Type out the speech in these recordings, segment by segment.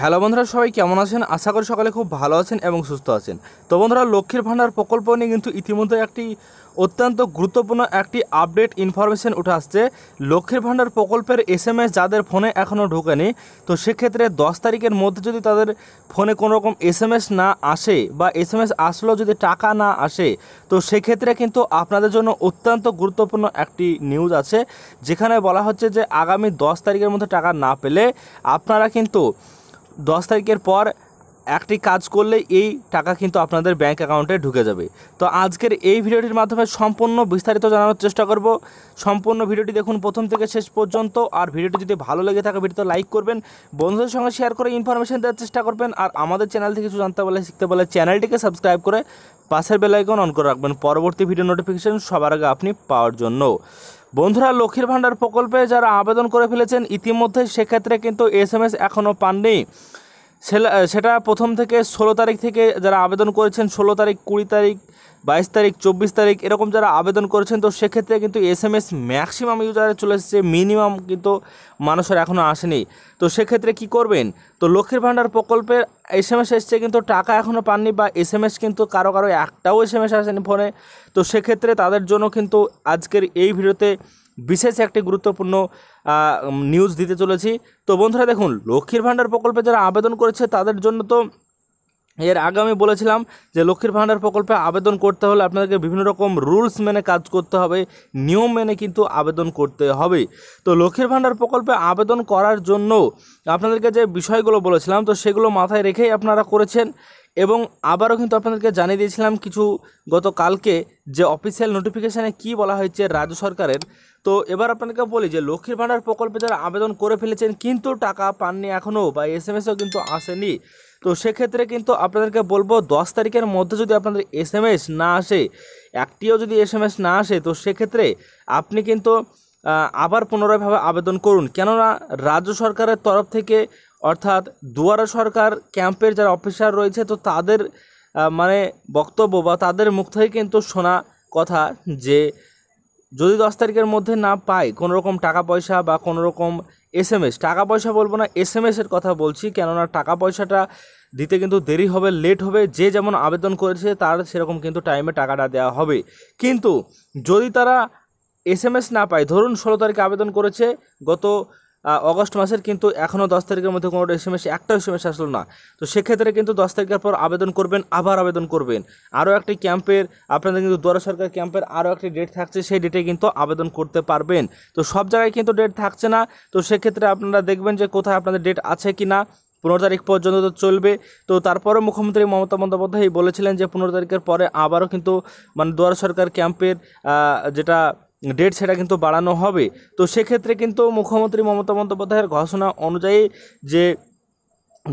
hello বন্ধুরা সবাই কেমন আছেন আশা করি সকালে খুব ভালো আছেন এবং সুস্থ আছেন তো বন্ধুরা লক্ষ্মীর ভাণ্ডার প্রকল্প নিয়ে কিন্তু ইতিমধ্যে একটি অত্যন্ত গুরুত্বপূর্ণ একটি আপডেট ইনফরমেশন উঠে আসছে লক্ষ্মীর ভাণ্ডার প্রকল্পের এস এম এস যাদের ফোনে এখনও ঢোকেনি তো সেক্ষেত্রে দশ তারিখের মধ্যে যদি তাদের ফোনে কোনো রকম এস এম এস না আসে বা এস এম এস আসলেও যদি টাকা না আসে তো সেক্ষেত্রে কিন্তু আপনাদের জন্য অত্যন্ত গুরুত্বপূর্ণ একটি নিউজ আছে যেখানে বলা হচ্ছে যে আগামী দশ তারিখের মধ্যে টাকা না পেলে আপনারা কিন্তু দশ তারিখের পর একটি কাজ করলে এই টাকা কিন্তু আপনাদের ব্যাঙ্ক অ্যাকাউন্টে ঢুকে যাবে তো আজকের এই ভিডিওটির মাধ্যমে সম্পূর্ণ বিস্তারিত জানানোর চেষ্টা করব সম্পূর্ণ ভিডিওটি দেখুন প্রথম থেকে শেষ পর্যন্ত আর ভিডিওটি যদি ভালো লেগে থাকে ভিডিওতে লাইক করবেন বন্ধুদের সঙ্গে শেয়ার করে ইনফরমেশন দেওয়ার চেষ্টা করবেন আর আমাদের চ্যানেল থেকে কিছু জানতে বলে শিখতে বলে চ্যানেলটিকে সাবস্ক্রাইব করে পাশের বেলাইকন অন করে রাখবেন পরবর্তী ভিডিও নোটিফিকেশান সবার আগে আপনি পাওয়ার জন্য বন্ধুরা লক্ষ্মীর ভাণ্ডার প্রকল্পে যারা আবেদন করে ফেলেছেন ইতিমধ্যে সেক্ষেত্রে কিন্তু এস এম এস এখনও পাননি সেটা প্রথম থেকে ষোলো তারিখ থেকে যারা আবেদন করেছেন ষোলো তারিখ কুড়ি তারিখ বাইশ তারিখ চব্বিশ তারিখ এরকম যারা আবেদন করেছেন তো সেক্ষেত্রে কিন্তু এস এম এস ম্যাক্সিমাম ইউজারে চলে এসেছে মিনিমাম কিন্তু মানুষের এখনও আসেনি তো সেক্ষেত্রে কি করবেন তো লক্ষ্মীর ভাণ্ডার প্রকল্পের এস এম এস এসছে কিন্তু টাকা এখনও পাননি বা এস এম এস কিন্তু কারো কারো একটাও এস এম এস আসেনি ফোনে তো সেক্ষেত্রে তাদের জন্য কিন্তু আজকের এই ভিডিওতে বিশেষ একটি গুরুত্বপূর্ণ নিউজ দিতে চলেছি তো বন্ধুরা দেখুন লক্ষ্মীর ভাণ্ডার প্রকল্পে যারা আবেদন করেছে তাদের জন্য তো এর আগে আমি বলেছিলাম যে লক্ষ্মীর ভাণ্ডার প্রকল্পে আবেদন করতে হলে আপনাদেরকে বিভিন্ন রকম রুলস মেনে কাজ করতে হবে নিয়ম মেনে কিন্তু আবেদন করতে হবে তো লক্ষ্মীর ভাণ্ডার প্রকল্পে আবেদন করার জন্য আপনাদেরকে যে বিষয়গুলো বলেছিলাম তো সেগুলো মাথায় রেখেই আপনারা করেছেন এবং আবারও কিন্তু আপনাদেরকে জানিয়ে দিয়েছিলাম কিছু গত কালকে যে অফিসিয়াল নোটিফিকেশানে কি বলা হয়েছে রাজ্য সরকারের তো এবার আপনাদেরকে বলি যে লক্ষ্মীর ভাণ্ডার প্রকল্পে যারা আবেদন করে ফেলেছেন কিন্তু টাকা পাননি এখনও বা এস এম এসও কিন্তু আসেনি তো সেক্ষেত্রে কিন্তু আপনাদেরকে বলবো দশ তারিখের মধ্যে যদি আপনাদের এস এম এস না আসে একটিও যদি এস এম এস না আসে তো সেক্ষেত্রে আপনি কিন্তু আবার পুনরায়ভাবে আবেদন করুন কেননা রাজ্য সরকারের তরফ থেকে অর্থাৎ দুয়ারা সরকার ক্যাম্পের যারা অফিসার রয়েছে তো তাদের মানে বক্তব্য বা তাদের মুখ থেকে কিন্তু শোনা কথা যে যদি দশ তারিখের মধ্যে না পায় কোনো রকম টাকা পয়সা বা কোনো রকম এস এম এস টাকা পয়সা বলবো না এস এম এসের কথা বলছি কেননা টাকা পয়সাটা দিতে কিন্তু দেরি হবে লেট হবে যে যেমন আবেদন করেছে তার সেরকম কিন্তু টাইমে টাকাটা দেওয়া হবে কিন্তু যদি তারা এস এম এস না পায় ধরুন ষোলো তারিখে আবেদন করেছে গত অগস্ট মাসের কিন্তু এখনও দশ তারিখের মধ্যে কোনো এস এম এস একটা এস এম এস আসলো না তো সেক্ষেত্রে কিন্তু দশ তারিখের পর আবেদন করবেন আবার আবেদন করবেন আরও একটি ক্যাম্পের আপনাদের কিন্তু দুয়ারা সরকার ক্যাম্পের আরও একটি ডেট থাকছে সেই ডেটে কিন্তু আবেদন করতে পারবেন তো সব জায়গায় কিন্তু ডেট থাকছে না তো সেক্ষেত্রে আপনারা দেখবেন যে কোথায় আপনাদের ডেট আছে কি না পনেরো তারিখ পর্যন্ত তো চলবে তো তারপরে মুখ্যমন্ত্রী মমতা বন্দ্যোপাধ্যায় বলেছিলেন যে পনেরো তারিখের পরে আবারও কিন্তু মানে দুয়ার সরকার ক্যাম্পের যেটা ডেট সেটা কিন্তু বাড়ানো হবে তো সেক্ষেত্রে কিন্তু মুখ্যমন্ত্রী মমতা বন্দ্যোপাধ্যায়ের ঘোষণা অনুযায়ী যে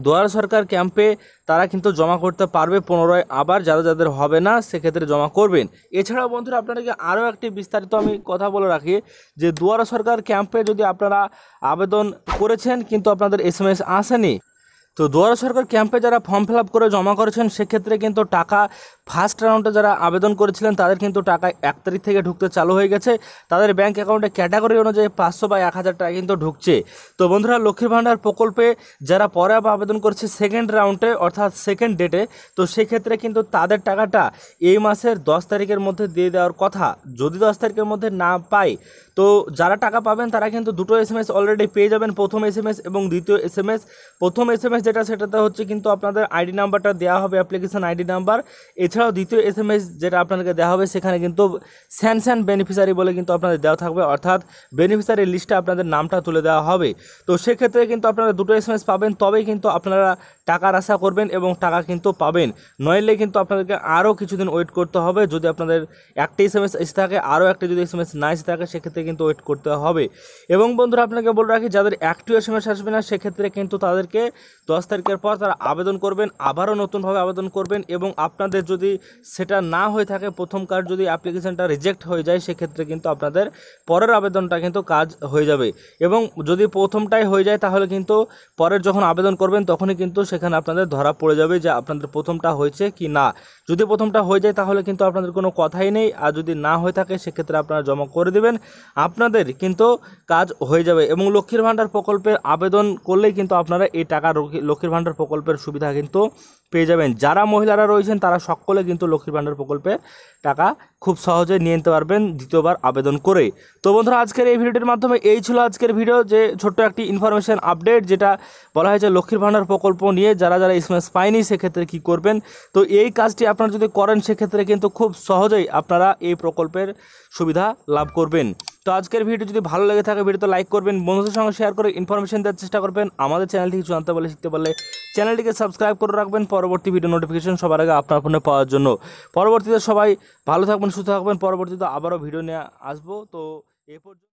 দুয়ার সরকার ক্যাম্পে তারা কিন্তু জমা করতে পারবে পুনরায় আবার যাদের যাদের হবে না সেক্ষেত্রে জমা করবেন এছাড়াও বন্ধুরা আপনাদেরকে আরও একটি বিস্তারিত আমি কথা বলে রাখি যে দুয়ার সরকার ক্যাম্পে যদি আপনারা আবেদন করেছেন কিন্তু আপনাদের এস এম এস আসেনি তো দুয়ারা সরকার ক্যাম্পে যারা ফর্ম ফিল আপ করে জমা করেছেন সেক্ষেত্রে কিন্তু টাকা ফার্স্ট রাউন্ডে যারা আবেদন করেছিলেন তাদের কিন্তু টাকা এক তারিখ থেকে ঢুকতে চালু হয়ে গেছে তাদের ব্যাঙ্ক অ্যাকাউন্টে ক্যাটাগরি অনুযায়ী পাঁচশো বা এক হাজার টাকা কিন্তু ঢুকছে তো বন্ধুরা লক্ষ্মীর ভাণ্ডার প্রকল্পে যারা পরে আবেদন করছে সেকেন্ড রাউন্ডে অর্থাৎ সেকেন্ড ডেটে তো সেক্ষেত্রে কিন্তু তাদের টাকাটা এই মাসের দশ তারিখের মধ্যে দিয়ে দেওয়ার কথা যদি দশ তারিখের মধ্যে না পায় তো যারা টাকা পাবেন তারা কিন্তু দুটো এস এম এস অলরেডি পেয়ে যাবেন প্রথম এস এম এস এবং দ্বিতীয় এস প্রথম এস এম এস যেটা সেটাতে হচ্ছে কিন্তু আপনাদের আইডি নাম্বারটা দেওয়া হবে অ্যাপ্লিকেশান আইডি নাম্বার এছাড়াও দ্বিতীয় এস এম এস যেটা আপনাদেরকে দেওয়া হবে সেখানে কিন্তু স্যান স্যান বেনিফিসারি বলে কিন্তু আপনাদের দেওয়া থাকবে অর্থাৎ বেনিফিসারি লিস্টে আপনাদের নামটা তুলে দেওয়া হবে তো সেক্ষেত্রে কিন্তু আপনারা দুটো এস এম এস পাবেন তবেই কিন্তু আপনারা টাকার আশা করবেন এবং টাকা কিন্তু পাবেন নইলে কিন্তু আপনাদেরকে আরও কিছুদিন ওয়েট করতে হবে যদি আপনাদের একটা এস এম এস এসে থাকে আরও একটা যদি এস এম এস না এসে থাকে সেক্ষেত্রে কিন্তু ওয়েট করতে হবে এবং বন্ধুরা আপনাকে বলে রাখি যাদের একটিও এস এম এস আসবে না সেক্ষেত্রে কিন্তু তাদেরকে দশ তারিখের পর তারা আবেদন করবেন আবারও নতুনভাবে আবেদন করবেন এবং আপনাদের যদি সেটা না হয়ে থাকে প্রথম কাজ যদি অ্যাপ্লিকেশানটা রিজেক্ট হয়ে যায় সেক্ষেত্রে কিন্তু আপনাদের পরের আবেদনটা কিন্তু কাজ হয়ে যাবে এবং যদি প্রথমটাই হয়ে যায় তাহলে কিন্তু পরের যখন আবেদন করবেন তখনই কিন্তু সে এখানে আপনাদের ধরা পড়ে যাবে যে আপনাদের প্রথমটা হয়েছে কি না যদি প্রথমটা হয়ে যায় তাহলে কিন্তু আপনাদের কোনো কথাই নেই আর যদি না হয়ে থাকে সেক্ষেত্রে আপনারা জমা করে দেবেন আপনাদের কিন্তু কাজ হয়ে যাবে এবং লক্ষ্মীর ভাণ্ডার প্রকল্পের আবেদন করলেই কিন্তু আপনারা এই টাকা লক্ষ্মীর ভাণ্ডার প্রকল্পের সুবিধা কিন্তু পেয়ে যাবেন যারা মহিলারা রয়েছেন তারা সকলে কিন্তু লক্ষ্মীর ভাণ্ডার প্রকল্পে টাকা খুব সহজে নিয়ে নিতে পারবেন দ্বিতীয়বার আবেদন করে তো বন্ধুরা আজকের এই ভিডিওটির মাধ্যমে এই ছিল আজকের ভিডিও যে ছোট্ট একটি ইনফরমেশন আপডেট যেটা বলা হয়েছে লক্ষ্মীর ভাণ্ডার প্রকল্প নিয়ে যারা যারা স্মেস পায়নি সেক্ষেত্রে কি করবেন তো এই কাজটি আপনারা যদি করেন সেক্ষেত্রে কিন্তু খুব সহজেই আপনারা এই প্রকল্পের সুবিধা লাভ করবেন তো আজকের ভিডিও যদি ভালো লেগে থাকে ভিডিওতে লাইক করবেন বন্ধুদের সঙ্গে শেয়ার করে ইনফরমেশান দেওয়ার চেষ্টা করবেন আমাদের চ্যানেল থেকে জানতে পারলে শিখতে পারলে চ্যানেলটিকে সাবস্ক্রাইব করে রাখবেন পরবর্তী ভিডিও নোটিফিকেশন সবার আগে আপনার ফোনে পাওয়ার জন্য পরবর্তীতে সবাই ভালো থাকবেন সুস্থ থাকবেন পরবর্তীতে আবারও ভিডিও নিয়ে আসবো তো এ পর্যন্ত